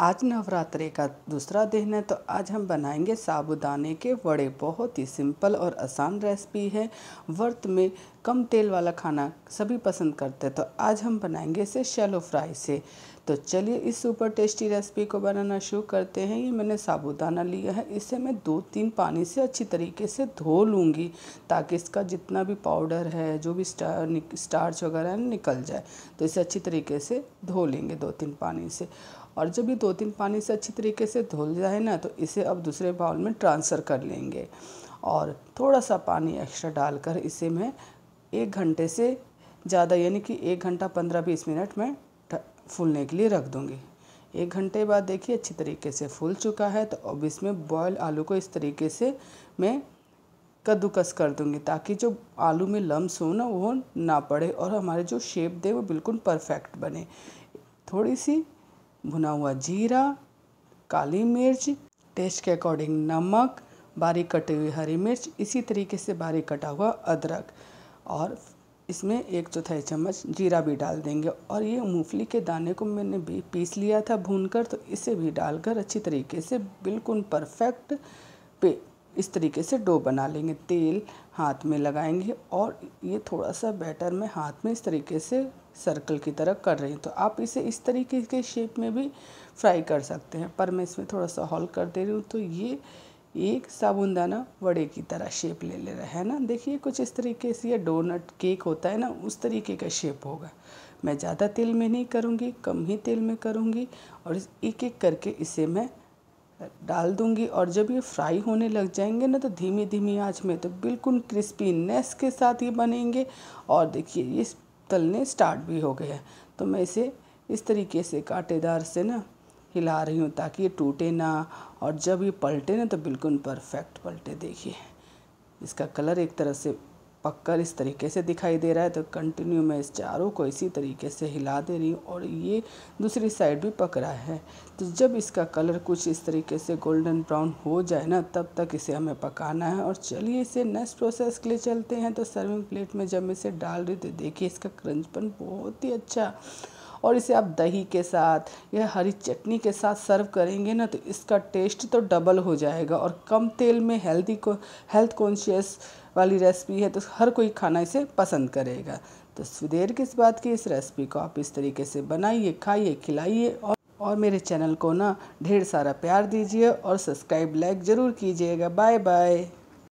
आज नवरात्रि का दूसरा दिन है तो आज हम बनाएंगे साबुदाने के वड़े बहुत ही सिंपल और आसान रेसिपी है व्रत में कम तेल वाला खाना सभी पसंद करते हैं तो आज हम बनाएंगे इसे शैलो फ्राई से तो चलिए इस सुपर टेस्टी रेसिपी को बनाना शुरू करते हैं ये मैंने साबुदाना लिया है इसे मैं दो तीन पानी से अच्छी तरीके से धो लूँगी ताकि इसका जितना भी पाउडर है जो भी स्टार्च वगैरह निकल जाए तो इसे अच्छी तरीके से धो लेंगे दो तीन पानी से और जब ये दो तीन पानी से अच्छी तरीके से धुल जाए ना तो इसे अब दूसरे बाउल में ट्रांसफ़र कर लेंगे और थोड़ा सा पानी एक्स्ट्रा डालकर इसे मैं एक घंटे से ज़्यादा यानी कि एक घंटा पंद्रह बीस मिनट में फूलने के लिए रख दूँगी एक घंटे बाद देखिए अच्छी तरीके से फूल चुका है तो अब इसमें बॉयल आलू को इस तरीके से मैं कद्दूकस कर दूँगी ताकि जो आलू में लम्स हो ना वो ना पड़े और हमारे जो शेप दे वो बिल्कुल परफेक्ट बने थोड़ी सी भुना हुआ जीरा काली मिर्च टेस्ट के अकॉर्डिंग नमक बारीक कटी हुई हरी मिर्च इसी तरीके से बारीक कटा हुआ अदरक और इसमें एक चौथाई चम्मच जीरा भी डाल देंगे और ये मूंगफली के दाने को मैंने भी पीस लिया था भूनकर तो इसे भी डालकर अच्छी तरीके से बिल्कुल परफेक्ट पे इस तरीके से डो बना लेंगे तेल हाथ में लगाएंगे और ये थोड़ा सा बैटर में हाथ में इस तरीके से सर्कल की तरह कर रही हूँ तो आप इसे इस तरीके के शेप में भी फ्राई कर सकते हैं पर मैं इसमें थोड़ा सा हॉल कर दे रही हूँ तो ये एक साबुनदाना वड़े की तरह शेप ले ले रहा है ना देखिए कुछ इस तरीके से ये डोनट केक होता है ना उस तरीके का शेप होगा मैं ज़्यादा तेल में नहीं करूँगी कम ही तेल में करूँगी और एक एक करके इसे मैं डाल दूंगी और जब ये फ्राई होने लग जाएंगे ना तो धीमी धीमी आंच में तो बिल्कुल क्रिस्पीनेस के साथ ये बनेंगे और देखिए ये तलने स्टार्ट भी हो गए हैं तो मैं इसे इस तरीके से कांटेदार से ना हिला रही हूँ ताकि ये टूटे ना और जब ये पलटे ना तो बिल्कुल परफेक्ट पलटे देखिए इसका कलर एक तरह से पक्कर इस तरीके से दिखाई दे रहा है तो कंटिन्यू मैं इस चारों को इसी तरीके से हिला दे रही हूँ और ये दूसरी साइड भी पक रहा है तो जब इसका कलर कुछ इस तरीके से गोल्डन ब्राउन हो जाए ना तब तक इसे हमें पकाना है और चलिए इसे नेक्स्ट प्रोसेस के लिए चलते हैं तो सर्विंग प्लेट में जब मैं इसे डाल रही थी तो देखिए इसका क्रंचपन बहुत ही अच्छा और इसे आप दही के साथ या हरी चटनी के साथ सर्व करेंगे ना तो इसका टेस्ट तो डबल हो जाएगा और कम तेल में हेल्दी को हेल्थ कॉन्शियस वाली रेसिपी है तो हर कोई खाना इसे पसंद करेगा तो सुधेर किस बात की इस रेसिपी को आप इस तरीके से बनाइए खाइए खिलाइए और और मेरे चैनल को ना ढेर सारा प्यार दीजिए और सब्सक्राइब लाइक ज़रूर कीजिएगा बाय बाय